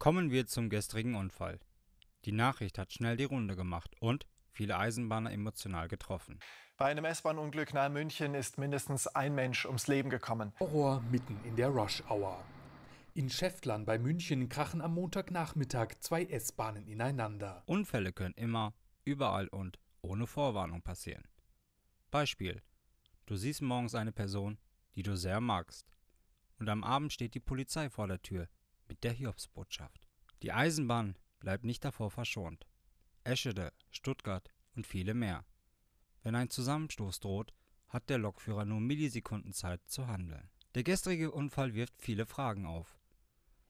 Kommen wir zum gestrigen Unfall. Die Nachricht hat schnell die Runde gemacht und viele Eisenbahner emotional getroffen. Bei einem S-Bahn-Unglück nahe München ist mindestens ein Mensch ums Leben gekommen. Horror mitten in der Rush-Hour. In Schäftlern bei München krachen am Montagnachmittag zwei S-Bahnen ineinander. Unfälle können immer, überall und ohne Vorwarnung passieren. Beispiel: Du siehst morgens eine Person, die du sehr magst. Und am Abend steht die Polizei vor der Tür mit der Hiobsbotschaft. Die Eisenbahn bleibt nicht davor verschont. Eschede, Stuttgart und viele mehr. Wenn ein Zusammenstoß droht, hat der Lokführer nur Millisekunden Zeit zu handeln. Der gestrige Unfall wirft viele Fragen auf.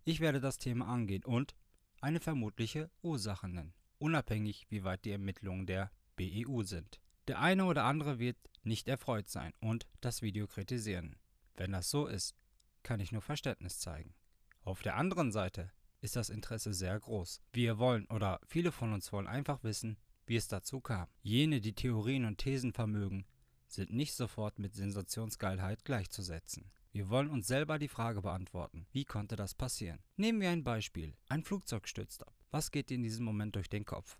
Ich werde das Thema angehen und eine vermutliche Ursache nennen, unabhängig wie weit die Ermittlungen der BEU sind. Der eine oder andere wird nicht erfreut sein und das Video kritisieren. Wenn das so ist, kann ich nur Verständnis zeigen. Auf der anderen Seite ist das Interesse sehr groß. Wir wollen oder viele von uns wollen einfach wissen, wie es dazu kam. Jene, die Theorien und Thesen vermögen, sind nicht sofort mit Sensationsgeilheit gleichzusetzen. Wir wollen uns selber die Frage beantworten, wie konnte das passieren? Nehmen wir ein Beispiel. Ein Flugzeug stürzt ab. Was geht dir in diesem Moment durch den Kopf?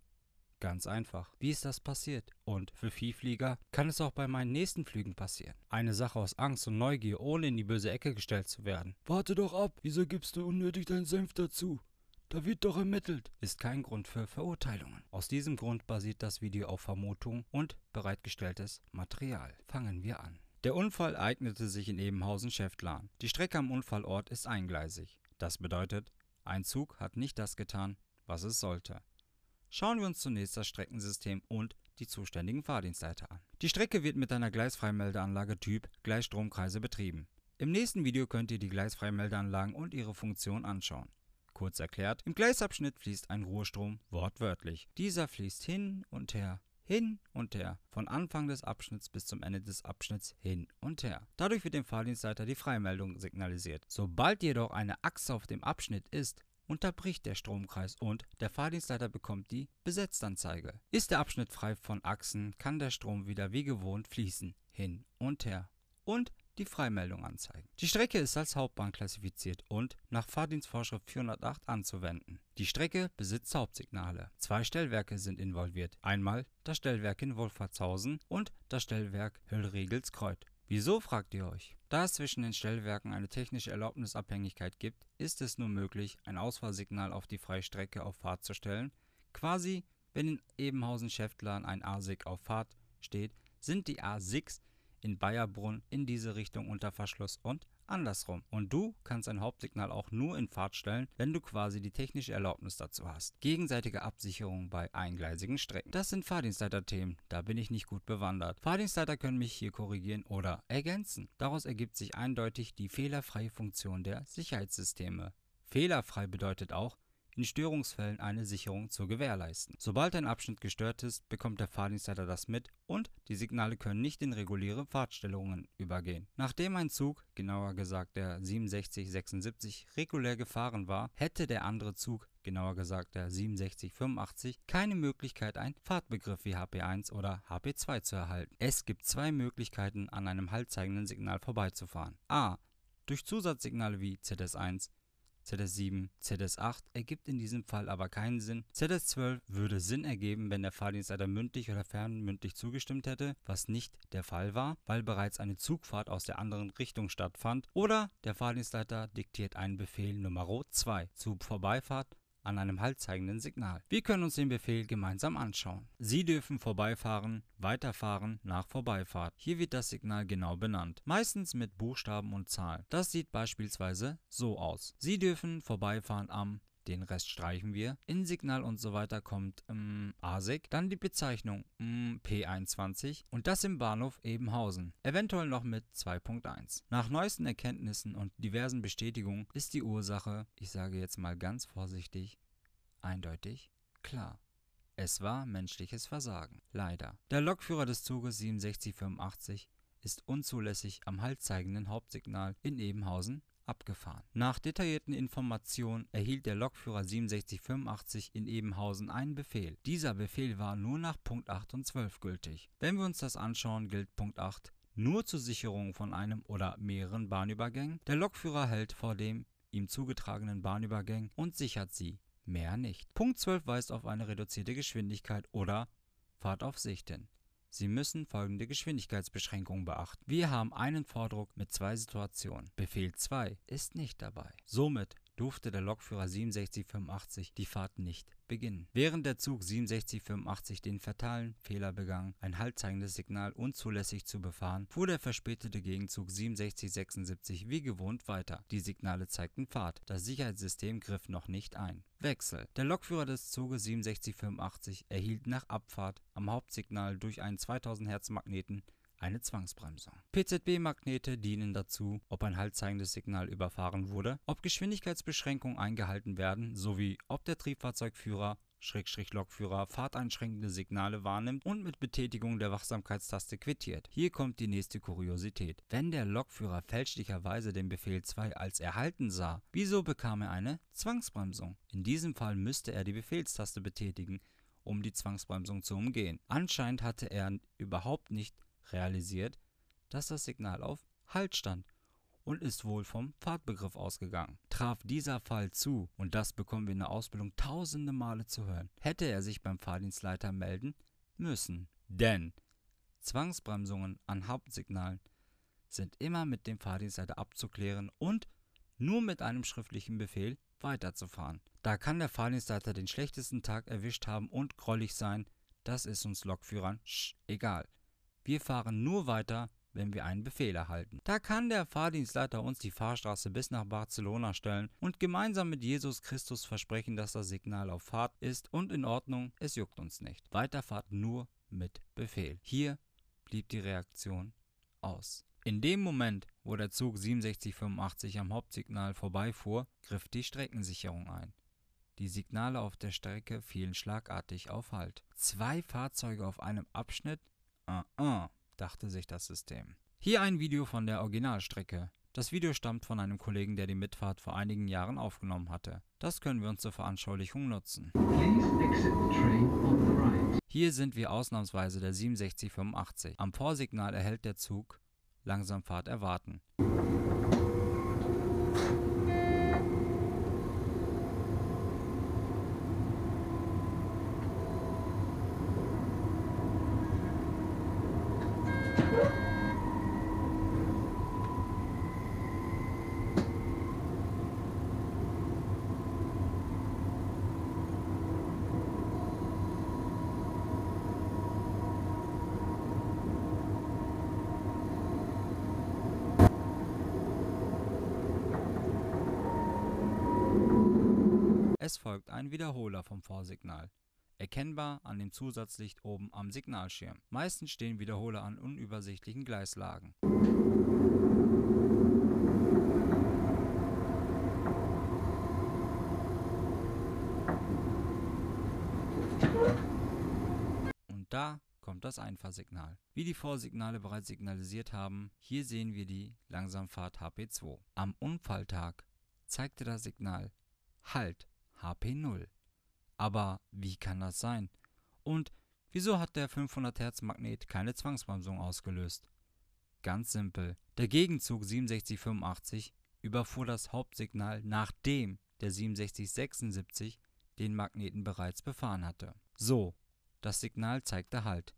Ganz einfach. Wie ist das passiert? Und für Viehflieger kann es auch bei meinen nächsten Flügen passieren. Eine Sache aus Angst und Neugier, ohne in die böse Ecke gestellt zu werden. Warte doch ab, wieso gibst du unnötig deinen Senf dazu? Da wird doch ermittelt. Ist kein Grund für Verurteilungen. Aus diesem Grund basiert das Video auf Vermutung und bereitgestelltes Material. Fangen wir an. Der Unfall eignete sich in Ebenhausen-Schäftlarn. Die Strecke am Unfallort ist eingleisig. Das bedeutet, ein Zug hat nicht das getan, was es sollte. Schauen wir uns zunächst das Streckensystem und die zuständigen Fahrdienstleiter an. Die Strecke wird mit einer Gleisfreimeldeanlage Typ Gleichstromkreise betrieben. Im nächsten Video könnt ihr die Gleisfreimeldeanlagen und ihre Funktion anschauen. Kurz erklärt, im Gleisabschnitt fließt ein Ruhestrom wortwörtlich. Dieser fließt hin und her, hin und her, von Anfang des Abschnitts bis zum Ende des Abschnitts hin und her. Dadurch wird dem Fahrdienstleiter die Freimeldung signalisiert. Sobald jedoch eine Achse auf dem Abschnitt ist, unterbricht der Stromkreis und der Fahrdienstleiter bekommt die Besetztanzeige. Ist der Abschnitt frei von Achsen, kann der Strom wieder wie gewohnt fließen, hin und her und die Freimeldung anzeigen. Die Strecke ist als Hauptbahn klassifiziert und nach Fahrdienstvorschrift 408 anzuwenden. Die Strecke besitzt Hauptsignale. Zwei Stellwerke sind involviert. Einmal das Stellwerk in Wolfertshausen und das Stellwerk Höllregelskreuth. Wieso fragt ihr euch? Da es zwischen den Stellwerken eine technische Erlaubnisabhängigkeit gibt, ist es nur möglich, ein Ausfahrsignal auf die Freistrecke auf Fahrt zu stellen, quasi wenn in ebenhausen schäftlern ein a auf Fahrt steht, sind die A-Sigs in Bayerbrunn in diese Richtung unter Verschluss und andersrum. Und du kannst ein Hauptsignal auch nur in Fahrt stellen, wenn du quasi die technische Erlaubnis dazu hast. Gegenseitige Absicherung bei eingleisigen Strecken. Das sind Fahrdienstleiter-Themen, da bin ich nicht gut bewandert. Fahrdienstleiter können mich hier korrigieren oder ergänzen. Daraus ergibt sich eindeutig die fehlerfreie Funktion der Sicherheitssysteme. Fehlerfrei bedeutet auch, in Störungsfällen eine Sicherung zu gewährleisten. Sobald ein Abschnitt gestört ist, bekommt der Fahrdienstleiter das mit und die Signale können nicht in reguläre Fahrtstellungen übergehen. Nachdem ein Zug, genauer gesagt der 6776, regulär gefahren war, hätte der andere Zug genauer gesagt der 6785, keine Möglichkeit, einen Fahrtbegriff wie HP1 oder HP2 zu erhalten. Es gibt zwei Möglichkeiten, an einem haltzeigenden Signal vorbeizufahren. A. Durch Zusatzsignale wie ZS1, ZS7, ZS8 ergibt in diesem Fall aber keinen Sinn. ZS12 würde Sinn ergeben, wenn der Fahrdienstleiter mündlich oder fernmündlich zugestimmt hätte, was nicht der Fall war, weil bereits eine Zugfahrt aus der anderen Richtung stattfand. Oder der Fahrdienstleiter diktiert einen Befehl Nummer 2 zu Vorbeifahrt an einem haltzeigenden Signal. Wir können uns den Befehl gemeinsam anschauen. Sie dürfen vorbeifahren, weiterfahren, nach Vorbeifahrt. Hier wird das Signal genau benannt, meistens mit Buchstaben und Zahlen. Das sieht beispielsweise so aus. Sie dürfen vorbeifahren am den Rest streichen wir. In-Signal und so weiter kommt ähm, ASIC. Dann die Bezeichnung ähm, P21 und das im Bahnhof Ebenhausen. Eventuell noch mit 2.1. Nach neuesten Erkenntnissen und diversen Bestätigungen ist die Ursache, ich sage jetzt mal ganz vorsichtig, eindeutig klar. Es war menschliches Versagen. Leider. Der Lokführer des Zuges 6785 ist unzulässig am haltzeigenden Hauptsignal in Ebenhausen abgefahren. Nach detaillierten Informationen erhielt der Lokführer 6785 in Ebenhausen einen Befehl. Dieser Befehl war nur nach Punkt 8 und 12 gültig. Wenn wir uns das anschauen, gilt Punkt 8 nur zur Sicherung von einem oder mehreren Bahnübergängen. Der Lokführer hält vor dem ihm zugetragenen Bahnübergang und sichert sie. Mehr nicht. Punkt 12 weist auf eine reduzierte Geschwindigkeit oder Fahrt auf Sicht hin. Sie müssen folgende Geschwindigkeitsbeschränkungen beachten. Wir haben einen Vordruck mit zwei Situationen. Befehl 2 ist nicht dabei. Somit durfte der Lokführer 6785 die Fahrt nicht beginnen. Während der Zug 6785 den fatalen Fehler begann, ein haltzeigendes Signal unzulässig zu befahren, fuhr der verspätete Gegenzug 6776 wie gewohnt weiter. Die Signale zeigten Fahrt. Das Sicherheitssystem griff noch nicht ein. Wechsel. Der Lokführer des Zuges 6785 erhielt nach Abfahrt am Hauptsignal durch einen 2000 Hertz Magneten eine Zwangsbremsung. PZB-Magnete dienen dazu, ob ein haltzeigendes Signal überfahren wurde, ob Geschwindigkeitsbeschränkungen eingehalten werden, sowie ob der Triebfahrzeugführer Schrägstrich-Lokführer fahrteinschränkende Signale wahrnimmt und mit Betätigung der Wachsamkeitstaste quittiert. Hier kommt die nächste Kuriosität. Wenn der Lokführer fälschlicherweise den Befehl 2 als erhalten sah, wieso bekam er eine Zwangsbremsung? In diesem Fall müsste er die Befehlstaste betätigen, um die Zwangsbremsung zu umgehen. Anscheinend hatte er überhaupt nicht realisiert, dass das Signal auf Halt stand und ist wohl vom Fahrtbegriff ausgegangen. Traf dieser Fall zu, und das bekommen wir in der Ausbildung tausende Male zu hören, hätte er sich beim Fahrdienstleiter melden müssen. Denn Zwangsbremsungen an Hauptsignalen sind immer mit dem Fahrdienstleiter abzuklären und nur mit einem schriftlichen Befehl weiterzufahren. Da kann der Fahrdienstleiter den schlechtesten Tag erwischt haben und grollig sein, das ist uns Lokführern egal. Wir fahren nur weiter, wenn wir einen Befehl erhalten. Da kann der Fahrdienstleiter uns die Fahrstraße bis nach Barcelona stellen und gemeinsam mit Jesus Christus versprechen, dass das Signal auf Fahrt ist und in Ordnung, es juckt uns nicht. Weiterfahrt nur mit Befehl. Hier blieb die Reaktion aus. In dem Moment, wo der Zug 6785 am Hauptsignal vorbeifuhr, griff die Streckensicherung ein. Die Signale auf der Strecke fielen schlagartig auf Halt. Zwei Fahrzeuge auf einem Abschnitt ah, ah, dachte sich das System. Hier ein Video von der Originalstrecke. Das Video stammt von einem Kollegen, der die Mitfahrt vor einigen Jahren aufgenommen hatte. Das können wir uns zur Veranschaulichung nutzen. Hier sind wir ausnahmsweise der 6785. Am Vorsignal erhält der Zug Langsamfahrt erwarten. Es folgt ein Wiederholer vom Vorsignal, erkennbar an dem Zusatzlicht oben am Signalschirm. Meistens stehen Wiederholer an unübersichtlichen Gleislagen. Und da kommt das Einfahrsignal. Wie die Vorsignale bereits signalisiert haben, hier sehen wir die Langsamfahrt HP2. Am Unfalltag zeigte das Signal Halt HP0. Aber wie kann das sein? Und wieso hat der 500 Hertz Magnet keine Zwangsbremsung ausgelöst? Ganz simpel. Der Gegenzug 6785 überfuhr das Hauptsignal, nachdem der 6776 den Magneten bereits befahren hatte. So, das Signal zeigte Halt.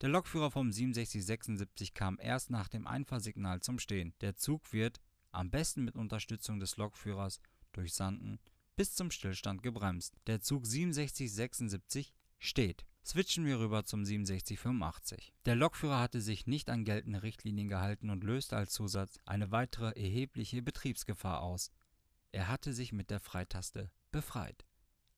Der Lokführer vom 6776 kam erst nach dem Einfahrsignal zum Stehen. Der Zug wird, am besten mit Unterstützung des Lokführers, durch Sanden bis zum Stillstand gebremst. Der Zug 6776 steht. Switchen wir rüber zum 6785. Der Lokführer hatte sich nicht an geltende Richtlinien gehalten und löste als Zusatz eine weitere erhebliche Betriebsgefahr aus. Er hatte sich mit der Freitaste befreit.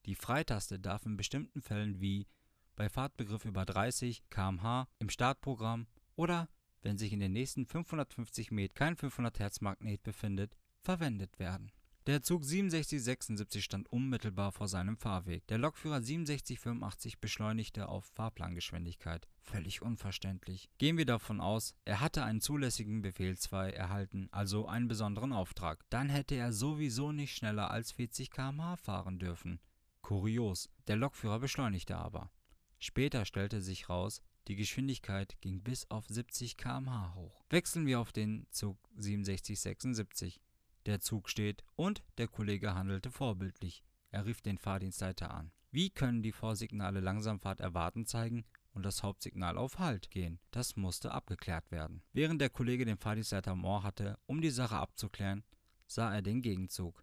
Die Freitaste darf in bestimmten Fällen wie bei Fahrtbegriff über 30 km/h im Startprogramm oder wenn sich in den nächsten 550 Metern kein 500 Hertz Magnet befindet, verwendet werden. Der Zug 6776 stand unmittelbar vor seinem Fahrweg. Der Lokführer 6785 beschleunigte auf Fahrplangeschwindigkeit. Völlig unverständlich. Gehen wir davon aus, er hatte einen zulässigen Befehl 2 erhalten, also einen besonderen Auftrag. Dann hätte er sowieso nicht schneller als 40 km/h fahren dürfen. Kurios. Der Lokführer beschleunigte aber. Später stellte sich raus, die Geschwindigkeit ging bis auf 70 km/h hoch. Wechseln wir auf den Zug 6776. Der Zug steht und der Kollege handelte vorbildlich. Er rief den Fahrdienstleiter an. Wie können die Vorsignale Langsamfahrt erwarten zeigen und das Hauptsignal auf Halt gehen? Das musste abgeklärt werden. Während der Kollege den Fahrdienstleiter am Ohr hatte, um die Sache abzuklären, sah er den Gegenzug.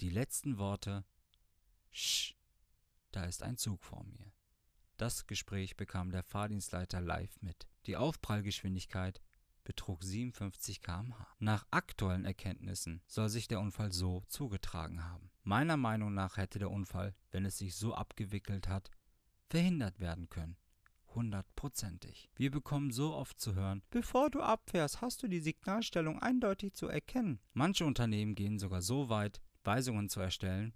Die letzten Worte: Sch, da ist ein Zug vor mir. Das Gespräch bekam der Fahrdienstleiter live mit. Die Aufprallgeschwindigkeit betrug 57 km/h. Nach aktuellen Erkenntnissen soll sich der Unfall so zugetragen haben. Meiner Meinung nach hätte der Unfall, wenn es sich so abgewickelt hat, verhindert werden können hundertprozentig. Wir bekommen so oft zu hören, bevor du abfährst, hast du die Signalstellung eindeutig zu erkennen. Manche Unternehmen gehen sogar so weit, Weisungen zu erstellen,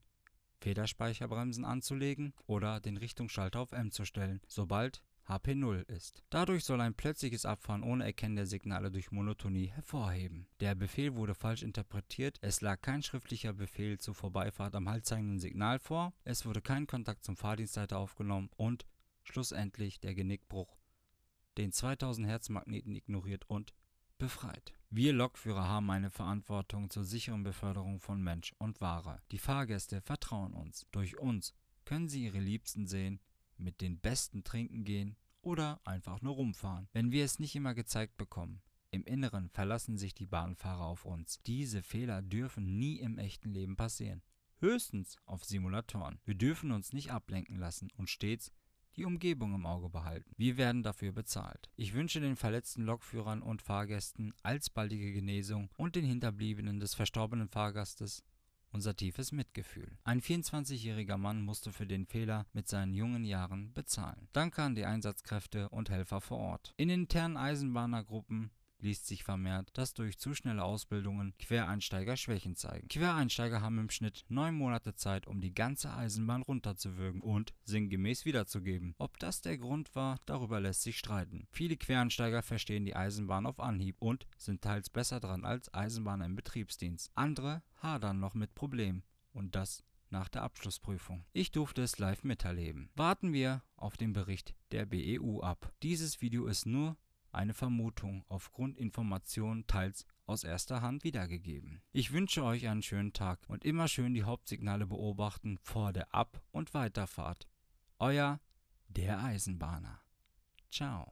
Federspeicherbremsen anzulegen oder den Richtungsschalter auf M zu stellen, sobald HP0 ist. Dadurch soll ein plötzliches Abfahren ohne Erkennen der Signale durch Monotonie hervorheben. Der Befehl wurde falsch interpretiert, es lag kein schriftlicher Befehl zur Vorbeifahrt am haltzeigenden Signal vor, es wurde kein Kontakt zum Fahrdienstleiter aufgenommen und schlussendlich der Genickbruch, den 2000 Hertz Magneten ignoriert und befreit. Wir Lokführer haben eine Verantwortung zur sicheren Beförderung von Mensch und Ware. Die Fahrgäste vertrauen uns. Durch uns können sie ihre Liebsten sehen, mit den Besten trinken gehen oder einfach nur rumfahren, wenn wir es nicht immer gezeigt bekommen. Im Inneren verlassen sich die Bahnfahrer auf uns. Diese Fehler dürfen nie im echten Leben passieren. Höchstens auf Simulatoren. Wir dürfen uns nicht ablenken lassen und stets die Umgebung im Auge behalten. Wir werden dafür bezahlt. Ich wünsche den verletzten Lokführern und Fahrgästen alsbaldige Genesung und den Hinterbliebenen des verstorbenen Fahrgastes unser tiefes Mitgefühl. Ein 24-jähriger Mann musste für den Fehler mit seinen jungen Jahren bezahlen. Danke an die Einsatzkräfte und Helfer vor Ort. In internen Eisenbahnergruppen liest sich vermehrt, dass durch zu schnelle Ausbildungen Quereinsteiger Schwächen zeigen. Quereinsteiger haben im Schnitt neun Monate Zeit, um die ganze Eisenbahn runterzuwürgen und sinngemäß wiederzugeben. Ob das der Grund war, darüber lässt sich streiten. Viele Quereinsteiger verstehen die Eisenbahn auf Anhieb und sind teils besser dran als Eisenbahner im Betriebsdienst. Andere hadern noch mit Problemen. Und das nach der Abschlussprüfung. Ich durfte es live miterleben. Warten wir auf den Bericht der BEU ab. Dieses Video ist nur eine Vermutung aufgrund Informationen teils aus erster Hand wiedergegeben. Ich wünsche euch einen schönen Tag und immer schön die Hauptsignale beobachten vor der Ab- und Weiterfahrt. Euer der Eisenbahner. Ciao.